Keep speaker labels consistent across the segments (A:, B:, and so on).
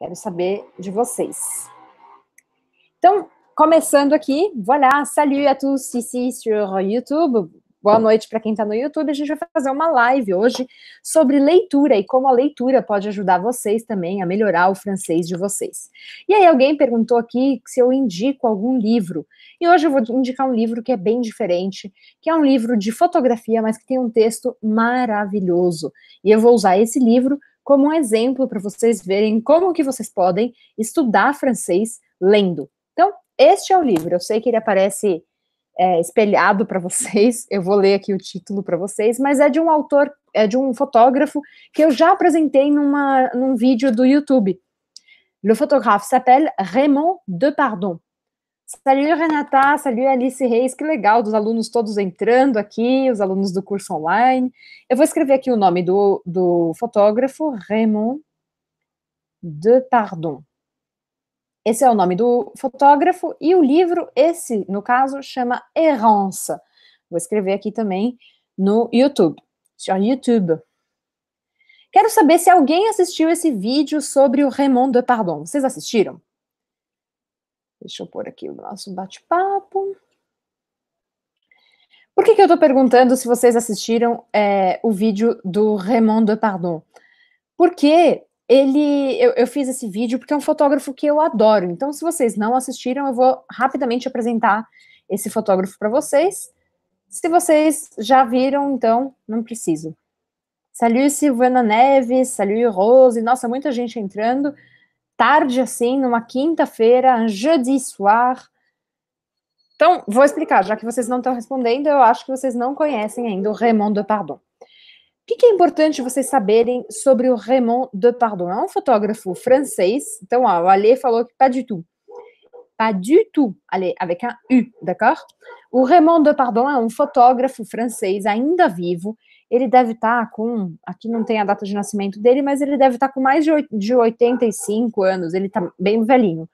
A: Quero saber de vocês. Então, começando aqui, voilà, salut à tous ici sur YouTube. Boa noite para quem está no YouTube. A gente vai fazer uma live hoje sobre leitura e como a leitura pode ajudar vocês também a melhorar o francês de vocês. E aí alguém perguntou aqui se eu indico algum livro. E hoje eu vou indicar um livro que é bem diferente, que é um livro de fotografia, mas que tem um texto maravilhoso. E eu vou usar esse livro como um exemplo para vocês verem como que vocês podem estudar francês lendo. Então, este é o livro. Eu sei que ele aparece é, espelhado para vocês. Eu vou ler aqui o título para vocês, mas é de um autor, é de um fotógrafo que eu já apresentei numa, num vídeo do YouTube. Le photographe s'appelle Raymond Depardon. Salut Renata, salut Alice Reis, que legal, dos alunos todos entrando aqui, os alunos do curso online. Eu vou escrever aqui o nome do, do fotógrafo, Raymond Pardon. Esse é o nome do fotógrafo e o livro, esse, no caso, chama Errança. Vou escrever aqui também no YouTube, sur YouTube. Quero saber se alguém assistiu esse vídeo sobre o Raymond Pardon. Vocês assistiram? Deixa eu pôr aqui o nosso bate-papo. Por que, que eu estou perguntando se vocês assistiram é, o vídeo do Raymond Epardon? Porque ele, eu, eu, fiz esse vídeo porque é um fotógrafo que eu adoro. Então, se vocês não assistiram, eu vou rapidamente apresentar esse fotógrafo para vocês. Se vocês já viram, então, não preciso. Salut Silvana Neves, salut Rose, nossa, muita gente entrando tarde assim, numa quinta-feira, um jeudi soir. Então, vou explicar, já que vocês não estão respondendo, eu acho que vocês não conhecem ainda o Raymond Depardon. O que, que é importante vocês saberem sobre o Raymond Depardon? É um fotógrafo francês, então ó, o Alê falou que pas du tout. Pas du tout, Alê, avec un U, d'accord? O Raymond Depardon é um fotógrafo francês ainda vivo, ele deve estar tá com, aqui não tem a data de nascimento dele, mas ele deve estar tá com mais de, de 85 anos, ele está bem velhinho.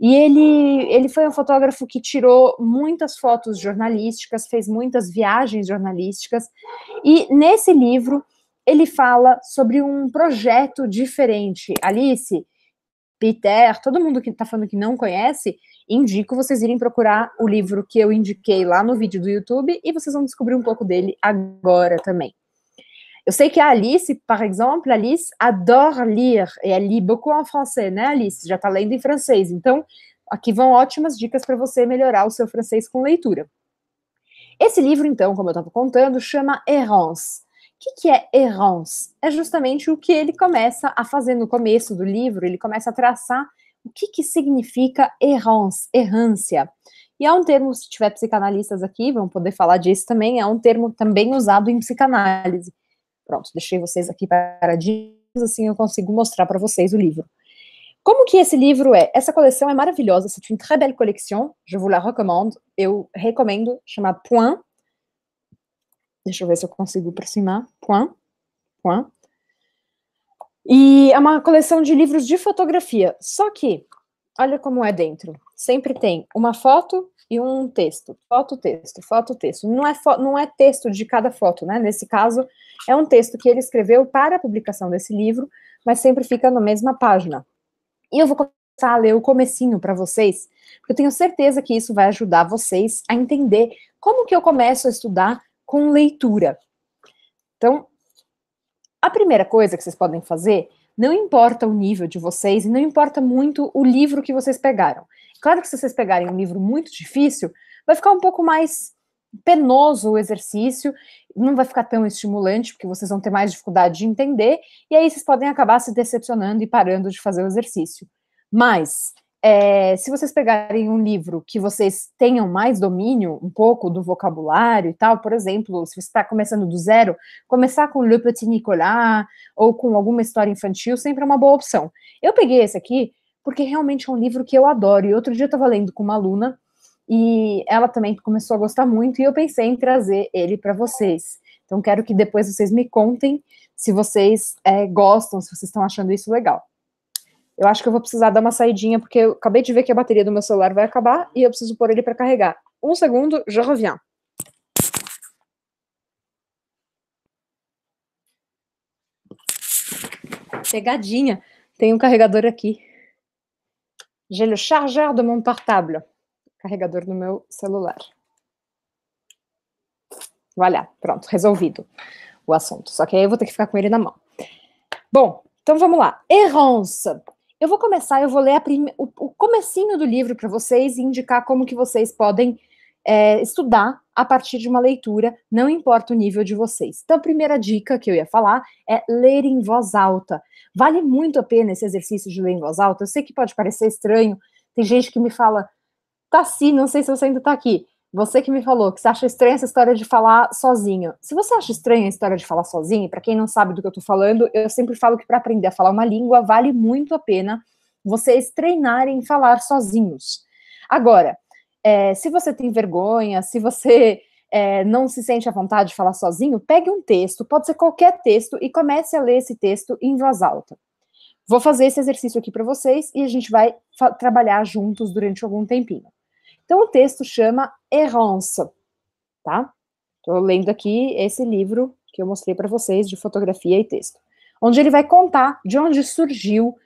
A: E ele, ele foi um fotógrafo que tirou muitas fotos jornalísticas, fez muitas viagens jornalísticas, e nesse livro ele fala sobre um projeto diferente. Alice, Peter, todo mundo que está falando que não conhece, indico vocês irem procurar o livro que eu indiquei lá no vídeo do YouTube e vocês vão descobrir um pouco dele agora também. Eu sei que a Alice, por exemplo, Alice adora ler, e ela lê beaucoup en français, né, Alice? Já está lendo em francês. Então, aqui vão ótimas dicas para você melhorar o seu francês com leitura. Esse livro, então, como eu estava contando, chama Errance. O que, é errance? É justamente o que ele começa a fazer no começo do livro, ele começa a traçar o que, que significa errance, errância. E é um termo, se tiver psicanalistas aqui, vão poder falar disso também, é um termo também usado em psicanálise. Pronto, deixei vocês aqui para assim eu consigo mostrar para vocês o livro. Como que esse livro é? Essa coleção é maravilhosa, c'est une très belle collection, je vous la recommande. Eu recomendo, chama Point, Deixa eu ver se eu consigo aproximar. Point. Point. E é uma coleção de livros de fotografia. Só que, olha como é dentro. Sempre tem uma foto e um texto. Foto, texto, foto, texto. Não é, fo não é texto de cada foto, né? Nesse caso, é um texto que ele escreveu para a publicação desse livro, mas sempre fica na mesma página. E eu vou começar a ler o comecinho para vocês, porque eu tenho certeza que isso vai ajudar vocês a entender como que eu começo a estudar com leitura. Então, a primeira coisa que vocês podem fazer, não importa o nível de vocês e não importa muito o livro que vocês pegaram. Claro que se vocês pegarem um livro muito difícil, vai ficar um pouco mais penoso o exercício, não vai ficar tão estimulante, porque vocês vão ter mais dificuldade de entender, e aí vocês podem acabar se decepcionando e parando de fazer o exercício. Mas, é, se vocês pegarem um livro que vocês tenham mais domínio um pouco do vocabulário e tal, por exemplo, se você está começando do zero, começar com Le Petit Nicolas ou com alguma história infantil sempre é uma boa opção. Eu peguei esse aqui porque realmente é um livro que eu adoro. E outro dia eu estava lendo com uma aluna e ela também começou a gostar muito e eu pensei em trazer ele para vocês. Então quero que depois vocês me contem se vocês é, gostam, se vocês estão achando isso legal eu acho que eu vou precisar dar uma saidinha, porque eu acabei de ver que a bateria do meu celular vai acabar e eu preciso pôr ele para carregar. Um segundo, já reviens. Pegadinha. Tem um carregador aqui. J'ai le chargeur de mon portable. Carregador do meu celular. Voilà, pronto, resolvido o assunto. Só que aí eu vou ter que ficar com ele na mão. Bom, então vamos lá. Errança. Eu vou começar, eu vou ler prime... o, o comecinho do livro para vocês e indicar como que vocês podem é, estudar a partir de uma leitura, não importa o nível de vocês. Então, a primeira dica que eu ia falar é ler em voz alta. Vale muito a pena esse exercício de ler em voz alta. Eu sei que pode parecer estranho, tem gente que me fala, Tassi, tá não sei se você ainda está aqui. Você que me falou que você acha estranha essa história de falar sozinho. Se você acha estranha a história de falar sozinho, para quem não sabe do que eu estou falando, eu sempre falo que para aprender a falar uma língua vale muito a pena vocês treinarem falar sozinhos. Agora, é, se você tem vergonha, se você é, não se sente à vontade de falar sozinho, pegue um texto, pode ser qualquer texto, e comece a ler esse texto em voz alta. Vou fazer esse exercício aqui para vocês e a gente vai trabalhar juntos durante algum tempinho. Então, o texto chama Errance, tá? Estou lendo aqui esse livro que eu mostrei para vocês de fotografia e texto, onde ele vai contar de onde surgiu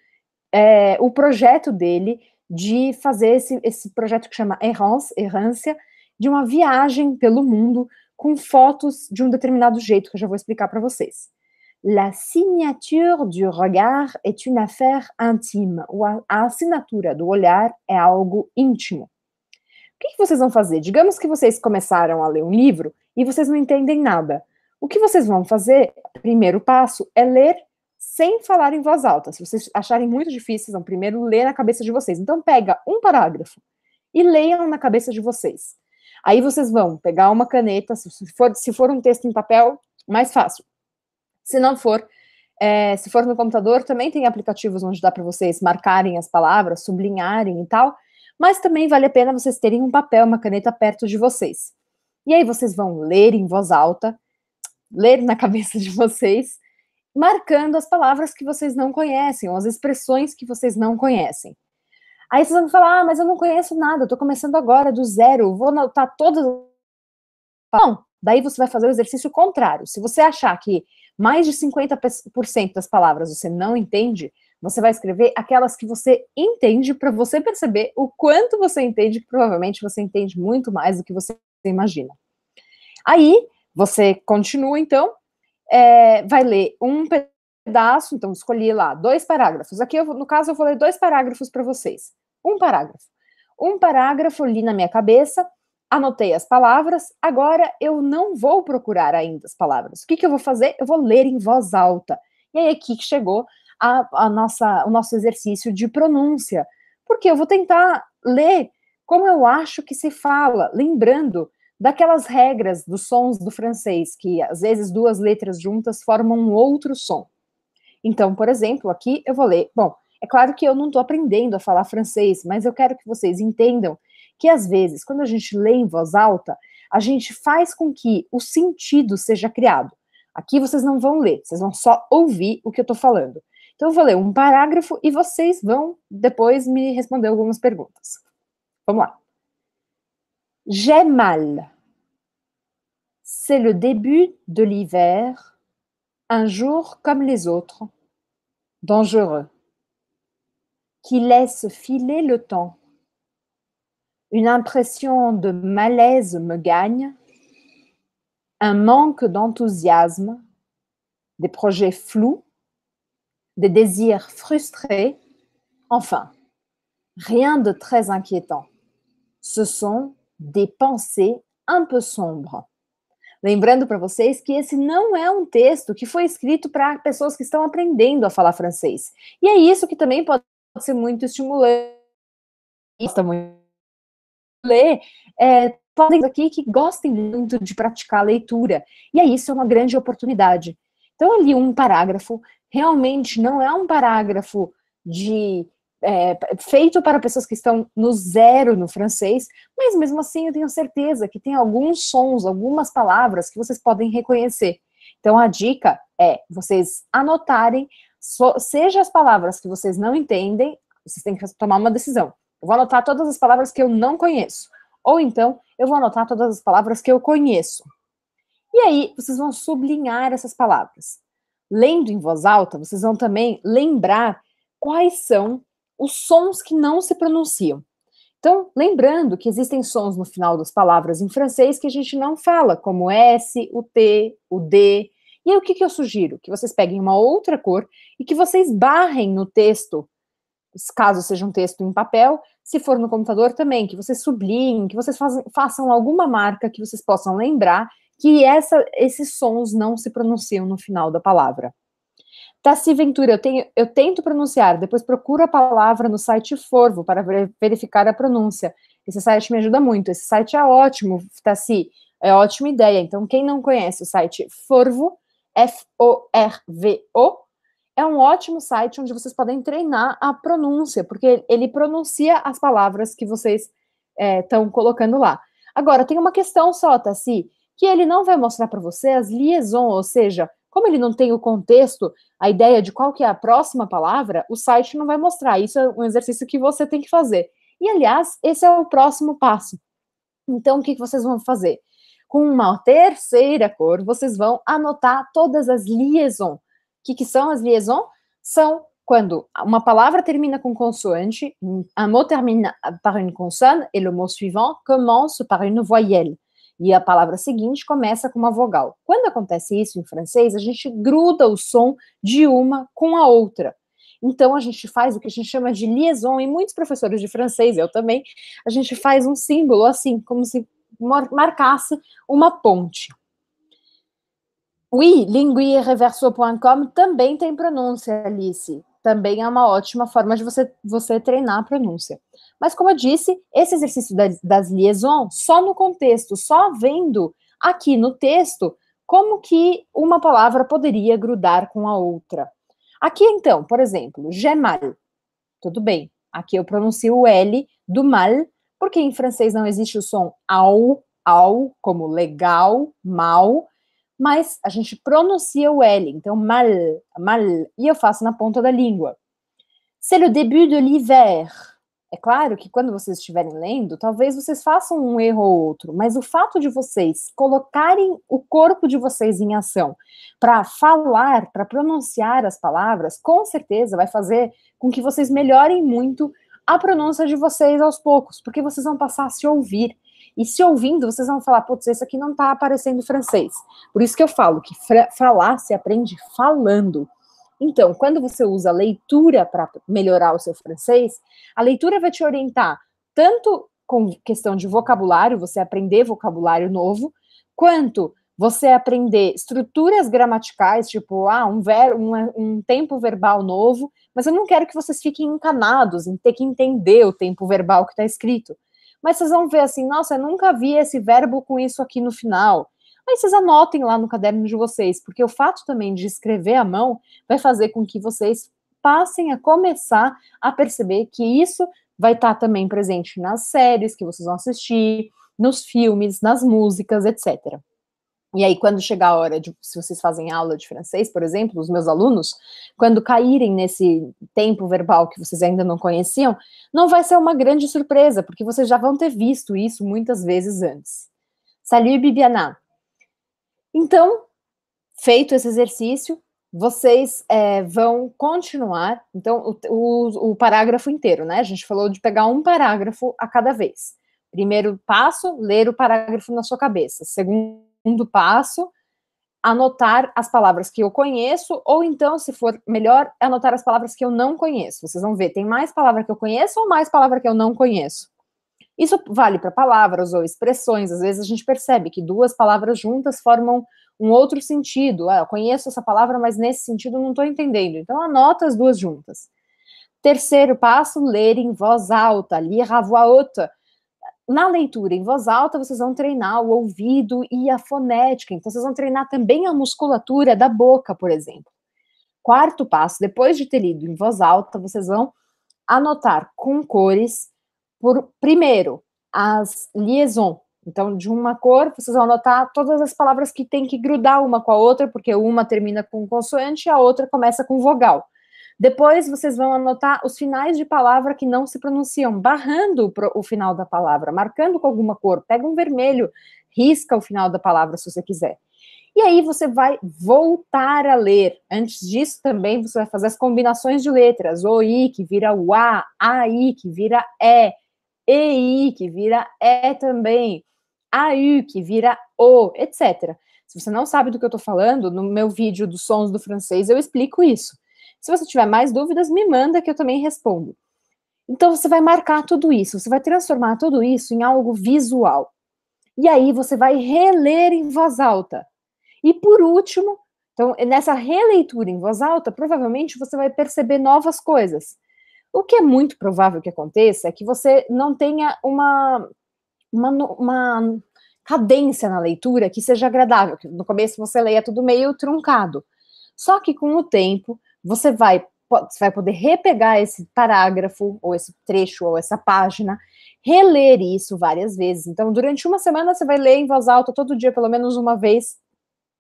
A: é, o projeto dele de fazer esse, esse projeto que chama Errance, Errância, de uma viagem pelo mundo com fotos de um determinado jeito, que eu já vou explicar para vocês. La signature du regard est une affaire intime, a assinatura do olhar é algo íntimo que, que vocês vão fazer? Digamos que vocês começaram a ler um livro e vocês não entendem nada. O que vocês vão fazer, primeiro passo, é ler sem falar em voz alta. Se vocês acharem muito difícil, vão primeiro ler na cabeça de vocês. Então, pega um parágrafo e leiam na cabeça de vocês. Aí vocês vão pegar uma caneta, se for, se for um texto em papel, mais fácil. Se não for, é, se for no computador, também tem aplicativos onde dá para vocês marcarem as palavras, sublinharem e tal mas também vale a pena vocês terem um papel, uma caneta perto de vocês. E aí vocês vão ler em voz alta, ler na cabeça de vocês, marcando as palavras que vocês não conhecem, ou as expressões que vocês não conhecem. Aí vocês vão falar, ah, mas eu não conheço nada, estou começando agora do zero, vou anotar todas. Bom, daí você vai fazer o exercício contrário. Se você achar que mais de 50% das palavras você não entende, você vai escrever aquelas que você entende para você perceber o quanto você entende, que provavelmente você entende muito mais do que você imagina. Aí, você continua, então, é, vai ler um pedaço, então escolhi lá dois parágrafos. Aqui, eu, no caso, eu vou ler dois parágrafos para vocês. Um parágrafo. Um parágrafo li na minha cabeça, anotei as palavras, agora eu não vou procurar ainda as palavras. O que, que eu vou fazer? Eu vou ler em voz alta. E aí, aqui que chegou a, a nossa, o nosso exercício de pronúncia, porque eu vou tentar ler como eu acho que se fala, lembrando daquelas regras dos sons do francês, que às vezes duas letras juntas formam um outro som. Então, por exemplo, aqui eu vou ler. Bom, é claro que eu não estou aprendendo a falar francês, mas eu quero que vocês entendam que às vezes, quando a gente lê em voz alta, a gente faz com que o sentido seja criado. Aqui vocês não vão ler, vocês vão só ouvir o que eu estou falando. Donc, eu vou ler um parágrafo e vocês vão depois me répondre algumas perguntas. Vamos lá. J'ai mal. C'est le début de l'hiver, un jour comme les autres, dangereux, qui laisse filer le temps. Une impression de malaise me gagne, un manque d'enthousiasme, des projets flous des désirs frustrés. Enfin, rien de très inquiétant. Ce são des pensées un peu sombres. Lembrando para vocês que esse não é um texto que foi escrito para pessoas que estão aprendendo a falar francês. E é isso que também pode ser muito estimulante. ler, é, podem aqui que gostem muito de praticar a leitura. E é isso é uma grande oportunidade. Então, eu li um parágrafo realmente não é um parágrafo de é, feito para pessoas que estão no zero no francês, mas mesmo assim eu tenho certeza que tem alguns sons, algumas palavras que vocês podem reconhecer. Então a dica é vocês anotarem, so, seja as palavras que vocês não entendem, vocês têm que tomar uma decisão. Eu vou anotar todas as palavras que eu não conheço, ou então eu vou anotar todas as palavras que eu conheço. E aí vocês vão sublinhar essas palavras lendo em voz alta, vocês vão também lembrar quais são os sons que não se pronunciam. Então, lembrando que existem sons no final das palavras em francês que a gente não fala, como o S, o T, o D. E aí, o que, que eu sugiro? Que vocês peguem uma outra cor e que vocês barrem no texto, caso seja um texto em papel, se for no computador também, que vocês sublinhem, que vocês façam, façam alguma marca que vocês possam lembrar que essa, esses sons não se pronunciam no final da palavra. Tassi Ventura, eu, tenho, eu tento pronunciar, depois procuro a palavra no site Forvo para verificar a pronúncia. Esse site me ajuda muito. Esse site é ótimo, Tassi. É ótima ideia. Então, quem não conhece o site Forvo, F-O-R-V-O, é um ótimo site onde vocês podem treinar a pronúncia, porque ele pronuncia as palavras que vocês estão é, colocando lá. Agora, tem uma questão só, Tassi que ele não vai mostrar para você as liaisons, ou seja, como ele não tem o contexto, a ideia de qual que é a próxima palavra, o site não vai mostrar. Isso é um exercício que você tem que fazer. E, aliás, esse é o próximo passo. Então, o que vocês vão fazer? Com uma terceira cor, vocês vão anotar todas as liaison. O que, que são as liaison? São quando uma palavra termina com consoante, um mot termina ah, par une consonne e le mot suivant commence par une voyelle e a palavra seguinte começa com uma vogal. Quando acontece isso em francês, a gente gruda o som de uma com a outra. Então a gente faz o que a gente chama de liaison, e muitos professores de francês, eu também, a gente faz um símbolo assim, como se marcasse uma ponte. Oui, linguirreverso.com também tem pronúncia, Alice. Também é uma ótima forma de você, você treinar a pronúncia. Mas, como eu disse, esse exercício das, das liaisons, só no contexto, só vendo aqui no texto, como que uma palavra poderia grudar com a outra. Aqui, então, por exemplo, gemal. Tudo bem, aqui eu pronuncio o L do mal, porque em francês não existe o som au, au, como legal, mal, mas a gente pronuncia o L, então mal, mal, e eu faço na ponta da língua. C'est le début de l'hiver. É claro que quando vocês estiverem lendo, talvez vocês façam um erro ou outro, mas o fato de vocês colocarem o corpo de vocês em ação para falar, para pronunciar as palavras, com certeza vai fazer com que vocês melhorem muito a pronúncia de vocês aos poucos, porque vocês vão passar a se ouvir, e se ouvindo, vocês vão falar, putz, esse aqui não tá aparecendo francês. Por isso que eu falo que falar se aprende falando. Então, quando você usa a leitura para melhorar o seu francês, a leitura vai te orientar tanto com questão de vocabulário, você aprender vocabulário novo, quanto você aprender estruturas gramaticais, tipo, ah, um, ver, um, um, tempo verbal novo, mas eu não quero que vocês fiquem encanados em ter que entender o tempo verbal que está escrito mas vocês vão ver assim, nossa, eu nunca vi esse verbo com isso aqui no final. Mas vocês anotem lá no caderno de vocês, porque o fato também de escrever à mão vai fazer com que vocês passem a começar a perceber que isso vai estar tá também presente nas séries que vocês vão assistir, nos filmes, nas músicas, etc. E aí, quando chegar a hora de, se vocês fazem aula de francês, por exemplo, os meus alunos, quando caírem nesse tempo verbal que vocês ainda não conheciam, não vai ser uma grande surpresa, porque vocês já vão ter visto isso muitas vezes antes. Salut, Bibiana! Então, feito esse exercício, vocês é, vão continuar. Então, o, o, o parágrafo inteiro, né? A gente falou de pegar um parágrafo a cada vez. Primeiro passo, ler o parágrafo na sua cabeça. Segundo segundo passo, anotar as palavras que eu conheço, ou então, se for melhor, anotar as palavras que eu não conheço. Vocês vão ver, tem mais palavra que eu conheço ou mais palavra que eu não conheço. Isso vale para palavras ou expressões. Às vezes a gente percebe que duas palavras juntas formam um outro sentido. Ah, eu conheço essa palavra, mas nesse sentido não estou entendendo. Então anota as duas juntas. Terceiro passo, ler em voz alta, lire à voix haute na leitura em voz alta, vocês vão treinar o ouvido e a fonética, então vocês vão treinar também a musculatura da boca, por exemplo. Quarto passo, depois de ter lido em voz alta, vocês vão anotar com cores, por primeiro, as liaison. Então, de uma cor, vocês vão anotar todas as palavras que têm que grudar uma com a outra, porque uma termina com consoante e a outra começa com vogal. Depois vocês vão anotar os finais de palavra que não se pronunciam, barrando o final da palavra, marcando com alguma cor. Pega um vermelho, risca o final da palavra se você quiser. E aí você vai voltar a ler. Antes disso, também você vai fazer as combinações de letras. O I que vira o A, A I que vira E, E I que vira E também, A U que vira O, etc. Se você não sabe do que eu estou falando, no meu vídeo dos sons do francês eu explico isso. Se você tiver mais dúvidas, me manda que eu também respondo. Então você vai marcar tudo isso, você vai transformar tudo isso em algo visual. E aí você vai reler em voz alta. E por último, então nessa releitura em voz alta, provavelmente você vai perceber novas coisas. O que é muito provável que aconteça é que você não tenha uma, uma, uma cadência na leitura que seja agradável. No começo você leia tudo meio truncado. Só que com o tempo você vai, você vai poder repegar esse parágrafo, ou esse trecho, ou essa página, reler isso várias vezes. Então, durante uma semana, você vai ler em voz alta todo dia, pelo menos uma vez,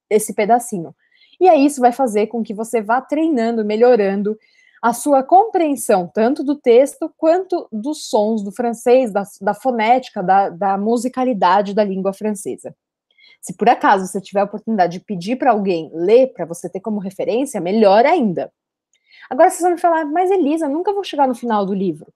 A: esse pedacinho. E aí, isso vai fazer com que você vá treinando, melhorando a sua compreensão, tanto do texto quanto dos sons do francês, da, da fonética, da, da musicalidade da língua francesa. Se por acaso você tiver a oportunidade de pedir para alguém ler, para você ter como referência, melhor ainda. Agora vocês vão me falar, mas Elisa, nunca vou chegar no final do livro.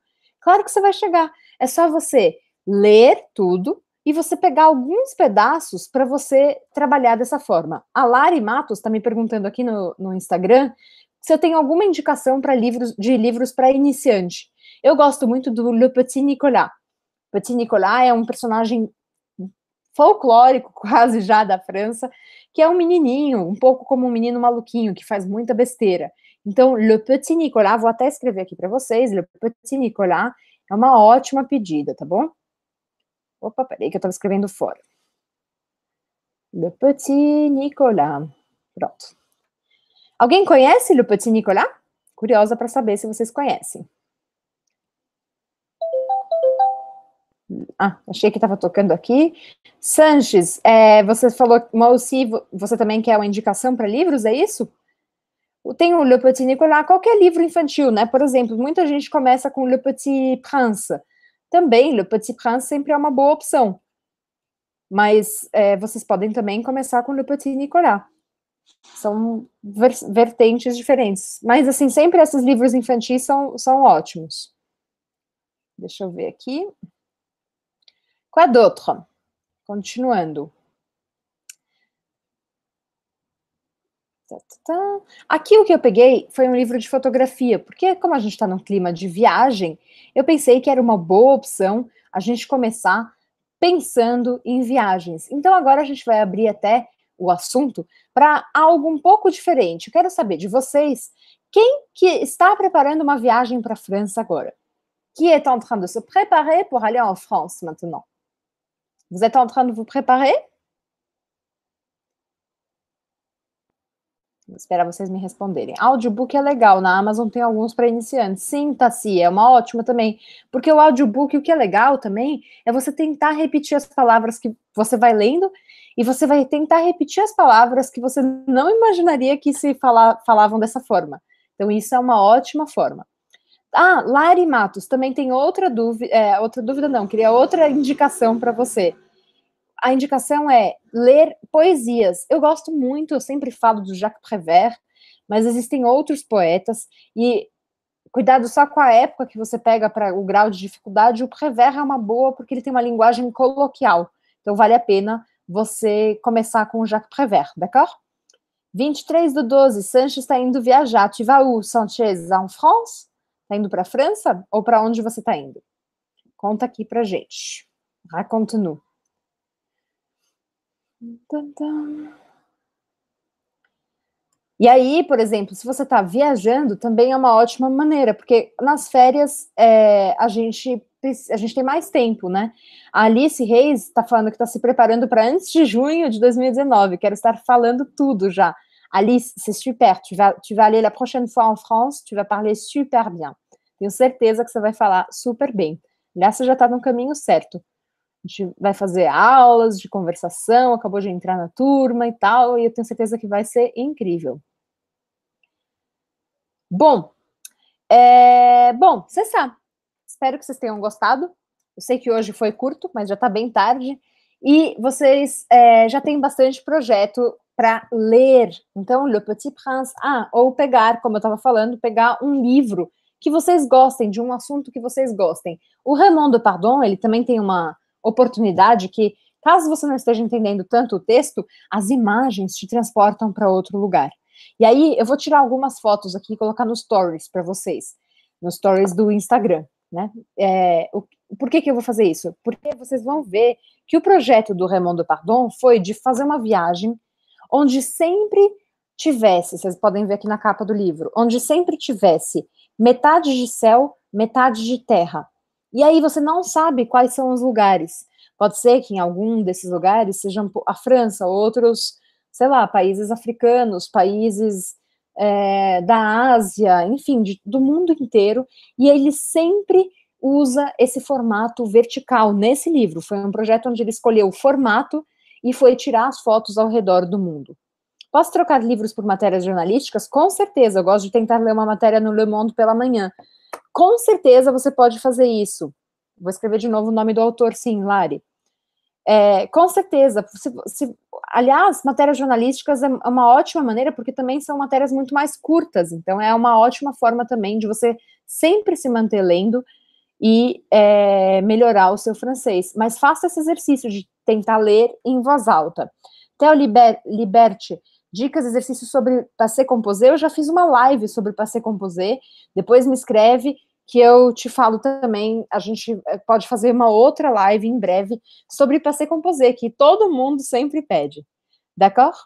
A: Claro que você vai chegar. É só você ler tudo e você pegar alguns pedaços para você trabalhar dessa forma. A Lari Matos está me perguntando aqui no, no Instagram se eu tenho alguma indicação para livros de livros para iniciante. Eu gosto muito do Le Petit Nicolas. Petit Nicolas é um personagem folclórico quase já da França, que é um menininho, um pouco como um menino maluquinho, que faz muita besteira. Então, Le Petit Nicolas, vou até escrever aqui para vocês, Le Petit Nicolas é uma ótima pedida, tá bom? Opa, peraí que eu estava escrevendo fora. Le Petit Nicolas. Pronto. Alguém conhece Le Petit Nicolas? Curiosa para saber se vocês conhecem. Ah, achei que estava tocando aqui. Sanches, é, você falou, Moussi, você também quer uma indicação para livros, é isso? Tem o Le Petit Nicolas, qualquer livro infantil, né? Por exemplo, muita gente começa com Le Petit Prince. Também, Le Petit Prince sempre é uma boa opção. Mas é, vocês podem também começar com Le Petit Nicolas. São vertentes diferentes. Mas, assim, sempre esses livros infantis são, são ótimos. Deixa eu ver aqui. Quoi d'autre? Continuando. Aqui o que eu peguei foi um livro de fotografia, porque como a gente está num clima de viagem, eu pensei que era uma boa opção a gente começar pensando em viagens. Então agora a gente vai abrir até o assunto para algo um pouco diferente. Eu quero saber de vocês quem que está preparando uma viagem para a França agora? Qui est en train de se préparer pour aller en France maintenant? Vous êtes en train de vous préparer? Vou esperar vocês me responderem. Audiobook é legal, na Amazon tem alguns para iniciantes. Sim, Tassi, tá, é uma ótima também. Porque o audiobook, o que é legal também, é você tentar repetir as palavras que você vai lendo e você vai tentar repetir as palavras que você não imaginaria que se fala, falavam dessa forma. Então, isso é uma ótima forma. Ah, Lari Matos, também tem outra dúvida, é, outra dúvida não, queria outra indicação para você. A indicação é ler poesias. Eu gosto muito, eu sempre falo do Jacques Prévert, mas existem outros poetas e cuidado só com a época que você pega para o grau de dificuldade. O Prévert é uma boa porque ele tem uma linguagem coloquial. Então vale a pena você começar com o Jacques Prévert, d'accord? 23 do 12, Sanches está indo viajar. Tu vas où, Sanchez? En France? Tá indo para a França ou para onde você tá indo? Conta aqui pra gente. Raconte-nous. E aí, por exemplo, se você está viajando, também é uma ótima maneira, porque nas férias é, a, gente, a gente tem mais tempo, né? A Alice Reis está falando que está se preparando para antes de junho de 2019, quero estar falando tudo já. Alice, c'est super, tu vas, tu vas aller la prochaine fois en France, tu vas parler super bien. Tenho certeza que você vai falar super bem. Lá você já está no caminho certo. A gente vai fazer aulas de conversação, acabou de entrar na turma e tal, e eu tenho certeza que vai ser incrível. Bom, é, bom, Cessá, espero que vocês tenham gostado. Eu sei que hoje foi curto, mas já está bem tarde. E vocês é, já têm bastante projeto para ler. Então, Le Petit Prince. Ah, ou pegar, como eu estava falando, pegar um livro que vocês gostem, de um assunto que vocês gostem. O Ramon de Pardon, ele também tem uma oportunidade que, caso você não esteja entendendo tanto o texto, as imagens te transportam para outro lugar. E aí, eu vou tirar algumas fotos aqui e colocar nos stories para vocês, nos stories do Instagram, né? É, por que, que eu vou fazer isso? Porque vocês vão ver que o projeto do Raymond Pardon foi de fazer uma viagem onde sempre tivesse, vocês podem ver aqui na capa do livro, onde sempre tivesse metade de céu, metade de terra. E aí você não sabe quais são os lugares. Pode ser que em algum desses lugares sejam a França, outros, sei lá, países africanos, países é, da Ásia, enfim, de, do mundo inteiro. E ele sempre usa esse formato vertical nesse livro. Foi um projeto onde ele escolheu o formato e foi tirar as fotos ao redor do mundo. Posso trocar livros por matérias jornalísticas? Com certeza, eu gosto de tentar ler uma matéria no Le Monde pela manhã. Com certeza você pode fazer isso. Vou escrever de novo o nome do autor, sim, Lari. É, com certeza. Se, se, aliás, matérias jornalísticas é, é uma ótima maneira, porque também são matérias muito mais curtas, então é uma ótima forma também de você sempre se manter lendo e é, melhorar o seu francês. Mas faça esse exercício de tentar ler em voz alta. Theo Liber, dicas, exercícios sobre passé composé. Eu já fiz uma live sobre passé composé. Depois me escreve que eu te falo também. A gente é, pode fazer uma outra live em breve sobre passé composé, que todo mundo sempre pede. D'accord?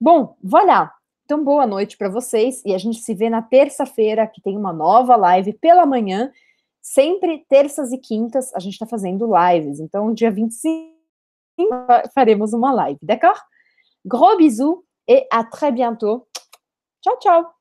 A: Bom, voilà. Então, boa noite para vocês e a gente se vê na terça-feira, que tem uma nova live pela manhã. Sempre terças e quintas a gente está fazendo lives. Então, dia 25 faremos uma live, d'accord? Gros bisous e à très bientôt. Tchau, tchau!